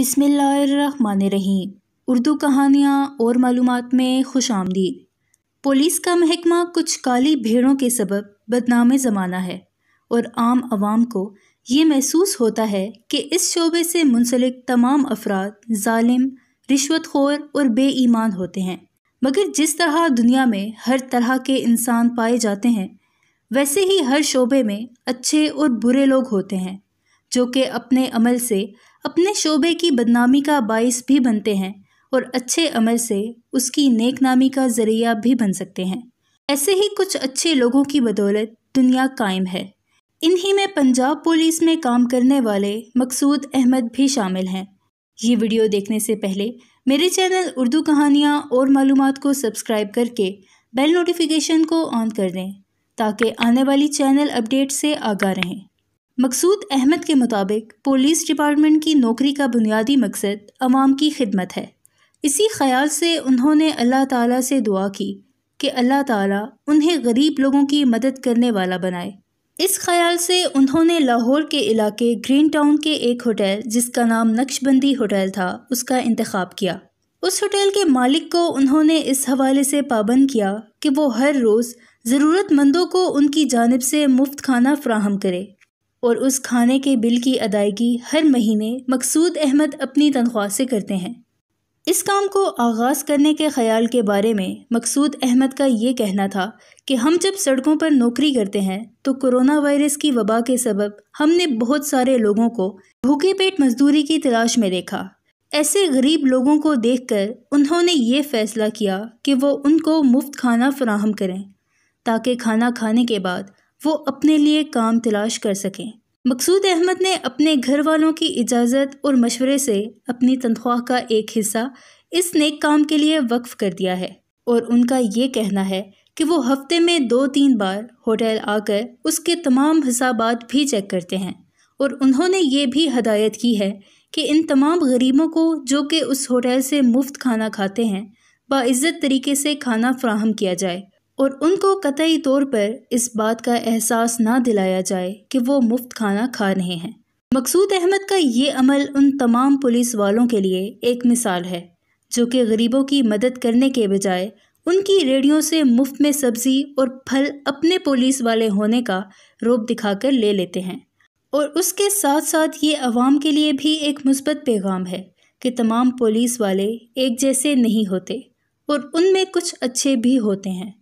रहीम उर्दू कहानियाँ और मालूम में खुश आमदी पुलिस का महकमा कुछ काली भेड़ों के सबब बदनाम ज़माना है और आम आवाम को ये महसूस होता है कि इस शोबे से मुंसलिक तमाम अफराद ालिम रिश्वत खोर और बेईमान होते हैं मगर जिस तरह दुनिया में हर तरह के इंसान पाए जाते हैं वैसे ही हर शोबे में अच्छे और बुरे लोग होते हैं जो कि अपने अमल से अपने शोबे की बदनामी का बाइस भी बनते हैं और अच्छे अमल से उसकी नेक नामी का ज़रिया भी बन सकते हैं ऐसे ही कुछ अच्छे लोगों की बदौलत दुनिया कायम है इन्हीं में पंजाब पुलिस में काम करने वाले मकसूद अहमद भी शामिल हैं ये वीडियो देखने से पहले मेरे चैनल उर्दू कहानियाँ और मालूम को सब्सक्राइब करके बेल नोटिफिकेशन को ऑन कर दें ताकि आने वाली चैनल अपडेट से आगा रहें मकसूद अहमद के मुताबिक पुलिस डिपार्टमेंट की नौकरी का बुनियादी मकसद अवाम की खिदमत है इसी ख्याल से उन्होंने अल्लाह ताला से दुआ की कि अल्लाह ताला उन्हें गरीब लोगों की मदद करने वाला बनाए इस ख्याल से उन्होंने लाहौर के इलाके ग्रीन टाउन के एक होटल जिसका नाम नक्शबंदी होटल था उसका इंतखब किया उस होटल के मालिक को उन्होंने इस हवाले से पाबंद किया कि वो हर रोज़ ज़रूरतमंदों को उनकी जानब से मुफ्त खाना फ्राहम करे और उस खाने के बिल की अदायगी हर महीने मकसूद अहमद अपनी तनख्वाह से करते हैं इस काम को आगाज़ करने के ख्याल के बारे में मकसूद अहमद का ये कहना था कि हम जब सड़कों पर नौकरी करते हैं तो कोरोना वायरस की वबा के सबब हमने बहुत सारे लोगों को भूखे पेट मजदूरी की तलाश में देखा ऐसे गरीब लोगों को देखकर उन्होंने ये फ़ैसला किया कि वो उनको मुफ्त खाना फ्राहम करें ताकि खाना खाने के बाद वो अपने लिए काम तलाश कर सकें मकसूद अहमद ने अपने घर वालों की इजाज़त और मशवरे से अपनी तनख्वाह का एक हिस्सा इस नेक काम के लिए वक्फ कर दिया है और उनका ये कहना है कि वो हफ्ते में दो तीन बार होटल आकर उसके तमाम हिसाब भी चेक करते हैं और उन्होंने ये भी हदायत की है कि इन तमाम गरीबों को जो कि उस होटल से मुफ्त खाना खाते हैं बाज़्ज़त तरीके से खाना फ्राहम किया जाए और उनको कतई तौर पर इस बात का एहसास ना दिलाया जाए कि वो मुफ्त खाना खा रहे हैं मकसूद अहमद का ये अमल उन तमाम पुलिस वालों के लिए एक मिसाल है जो कि गरीबों की मदद करने के बजाय उनकी रेडियो से मुफ्त में सब्ज़ी और फल अपने पुलिस वाले होने का रोप दिखाकर ले लेते हैं और उसके साथ साथ ये आवाम के लिए भी एक मुस्बत पैगाम है कि तमाम पुलिस वाले एक जैसे नहीं होते और उनमें कुछ अच्छे भी होते हैं